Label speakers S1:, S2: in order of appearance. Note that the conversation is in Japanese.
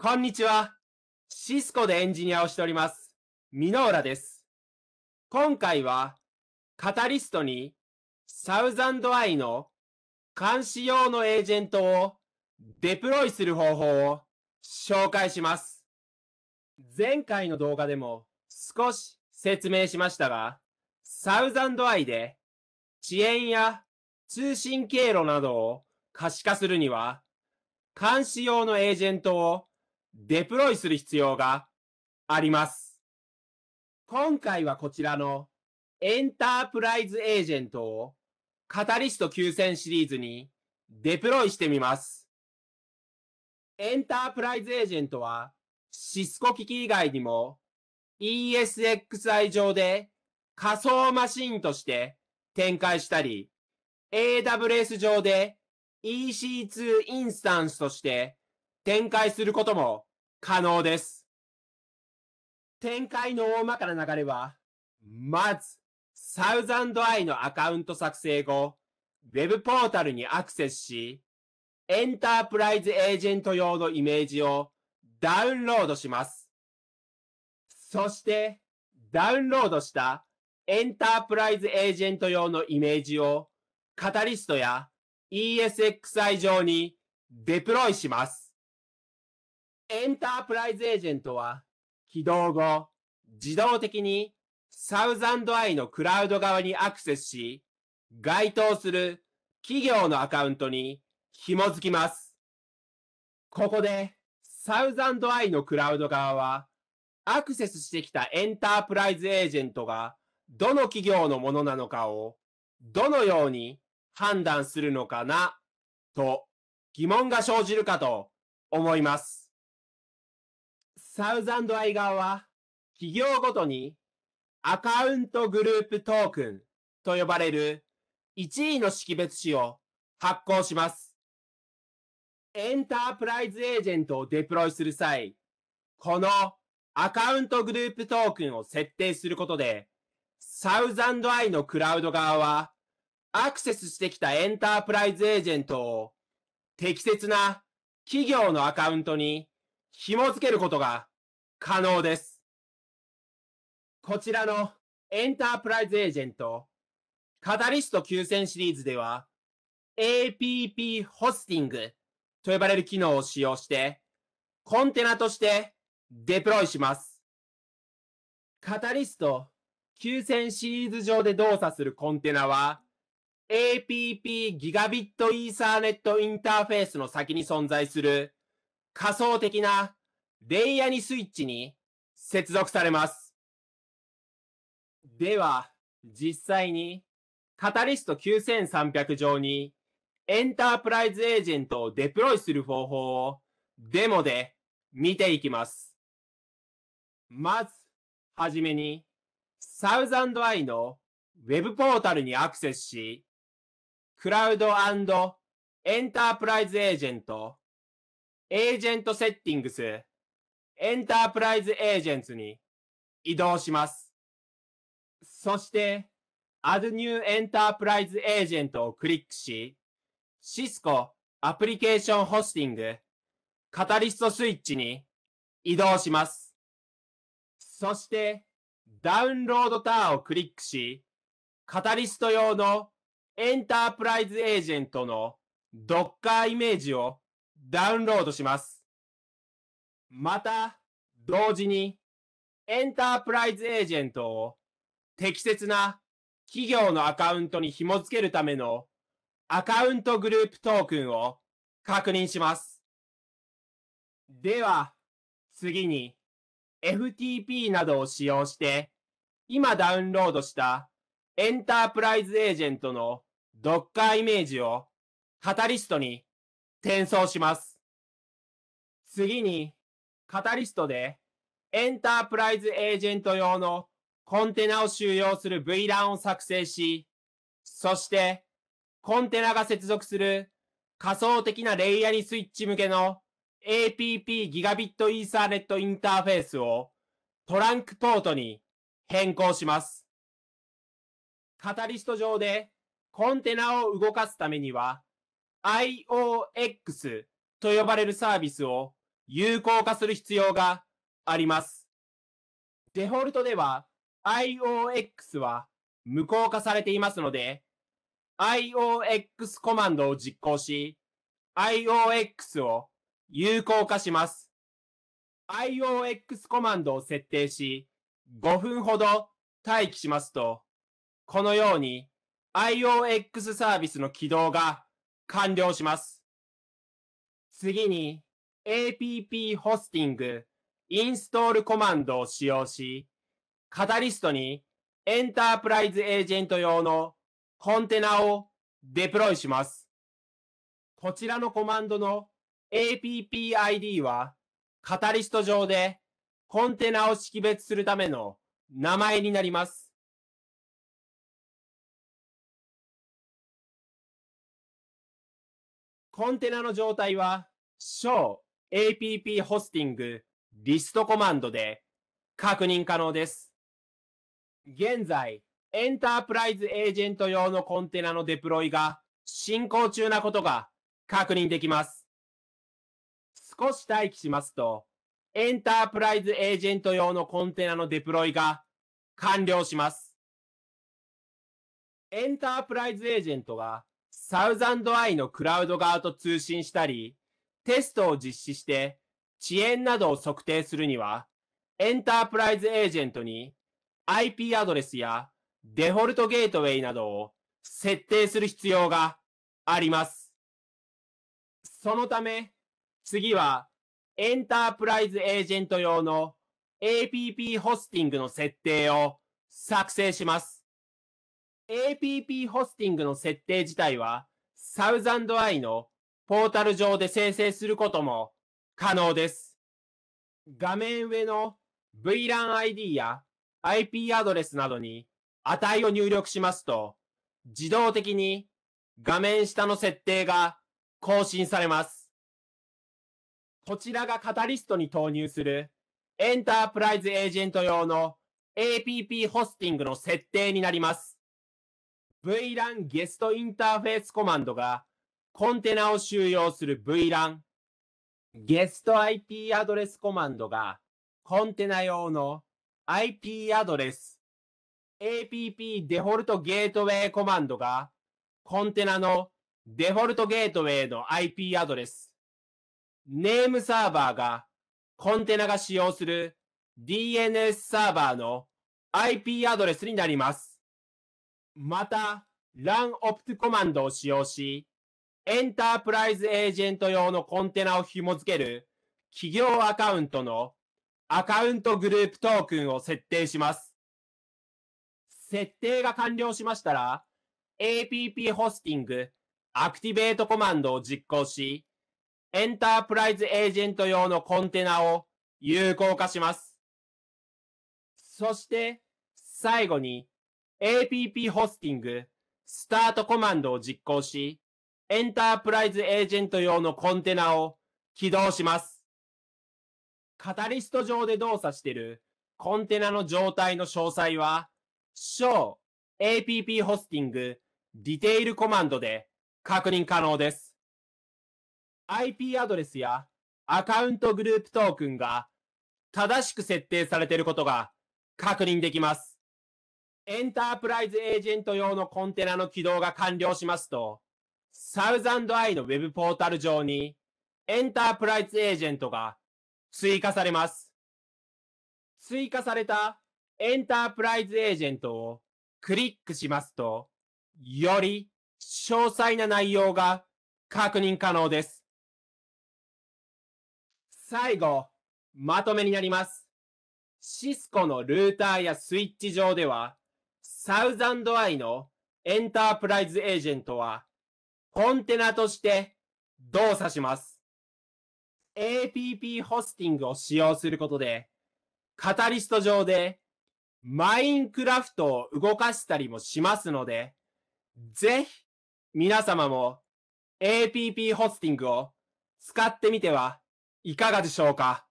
S1: こんにちは。シスコでエンジニアをしております。ミノーラです。今回は、カタリストにサウザンドアイの監視用のエージェントをデプロイする方法を紹介します。前回の動画でも少し説明しましたが、サウザンドアイで遅延や通信経路などを可視化するには、監視用のエージェントをデプロイする必要があります。今回はこちらのエンタープライズエージェントをカタリスト9000シリーズにデプロイしてみます。エンタープライズエージェントはシスコ機器以外にも ESXi 上で仮想マシンとして展開したり AWS 上で EC2 インスタンスとして展開することも可能です。展開の大まかな流れは、まず、サウザンドアイのアカウント作成後、web ポータルにアクセスし、エンタープライズエージェント用のイメージをダウンロードします。そして、ダウンロードしたエンタープライズエージェント用のイメージをカタリストや ESXi 上にデプロイします。エンタープライズエージェントは起動後、自動的にサウザンドアイのクラウド側にアクセスし、該当する企業のアカウントに紐づきます。ここで、サウザンドアイのクラウド側は、アクセスしてきたエンタープライズエージェントが、どの企業のものなのかを、どのように判断するのかな、と疑問が生じるかと思います。サウザンドアイ側は、企業ごとにアカウントグループトークンと呼ばれる1位の識別紙を発行します。エンタープライズエージェントをデプロイする際、このアカウントグループトークンを設定することで、サウザンドアイのクラウド側は、アクセスしてきたエンタープライズエージェントを適切な企業のアカウントに紐付けることが可能です。こちらのエンタープライズエージェント、カタリスト9000シリーズでは、APP ホスティングと呼ばれる機能を使用して、コンテナとしてデプロイします。カタリスト9000シリーズ上で動作するコンテナは、APP ギガビットイーサーネットインターフェースの先に存在する仮想的なレイヤニにスイッチに接続されます。では、実際に、カタリスト9300上に、エンタープライズエージェントをデプロイする方法を、デモで見ていきます。まず、はじめに、サウザンドアイの Web ポータルにアクセスし、クラウドエンタープライズエージェント、エージェントセッティングスエンタープライズエージェンツに移動します。そして、Add New Enterprise Agent をクリックし、Cisco アプリケーションホスティングカタリストスイッチに移動します。そして、ダウンロードターをクリックし、カタリスト用のエンタープライズエージェントの Docker イメージをダウンロードします。また、同時に、エンタープライズエージェントを適切な企業のアカウントに紐付けるためのアカウントグループトークンを確認します。では、次に FTP などを使用して今ダウンロードしたエンタープライズエージェントの Docker イメージをカタリストに転送します。次にカタリストで、エンタープライズエージェント用のコンテナを収容する VLAN を作成し、そして、コンテナが接続する仮想的なレイヤーにスイッチ向けの APP ギガビットイーサーネットインターフェースをトランクポートに変更します。カタリスト上でコンテナを動かすためには IOX と呼ばれるサービスを有効化する必要があります。デフォルトでは IOX は無効化されていますので、IOX コマンドを実行し、IOX を有効化します。IOX コマンドを設定し、5分ほど待機しますと、このように IOX サービスの起動が完了します。次に APP ホスティングインストールコマンドを使用し、カタリストにエンタープライズエージェント用のコンテナをデプロイします。こちらのコマンドの APPID はカタリスト上でコンテナを識別するための名前になります。コンテナの状態は小 app ホスティングリストコマンドで確認可能です。現在、エンタープライズエージェント用のコンテナのデプロイが進行中なことが確認できます。少し待機しますと、エンタープライズエージェント用のコンテナのデプロイが完了します。エンタープライズエージェントがサウザンドアイのクラウド側と通信したり、テストを実施して遅延などを測定するには、エンタープライズエージェントに IP アドレスやデフォルトゲートウェイなどを設定する必要があります。そのため、次はエンタープライズエージェント用の APP ホスティングの設定を作成します。APP ホスティングの設定自体はサウザンドアイ i のポータル上で生成することも可能です。画面上の VLANID や IP アドレスなどに値を入力しますと、自動的に画面下の設定が更新されます。こちらがカタリストに投入するエンタープライズエージェント用の APP ホスティングの設定になります。VLAN ゲストインターフェースコマンドがコンテナを収容する VLAN、ゲスト IP アドレスコマンドがコンテナ用の IP アドレス、APP デフォルトゲートウェイコマンドがコンテナのデフォルトゲートウェイの IP アドレス、ネームサーバーがコンテナが使用する DNS サーバーの IP アドレスになります。また、LAN opt コマンドを使用し、エンタープライズエージェント用のコンテナを紐付ける企業アカウントのアカウントグループトークンを設定します。設定が完了しましたら APP ホスティングアクティベートコマンドを実行しエンタープライズエージェント用のコンテナを有効化します。そして最後に APP ホスティングスタートコマンドを実行しエンタープライズエージェント用のコンテナを起動します。カタリスト上で動作しているコンテナの状態の詳細は、小 app ホスティングディテールコマンドで確認可能です。IP アドレスやアカウントグループトークンが正しく設定されていることが確認できます。エンタープライズエージェント用のコンテナの起動が完了しますと、サウザンドアイのウェブポータル上にエンタープライズエージェントが追加されます。追加されたエンタープライズエージェントをクリックしますと、より詳細な内容が確認可能です。最後、まとめになります。シスコのルーターやスイッチ上では、サウザンドアイのエンタープライズエージェントはコンテナとして動作します。APP ホスティングを使用することで、カタリスト上でマインクラフトを動かしたりもしますので、ぜひ皆様も APP ホスティングを使ってみてはいかがでしょうか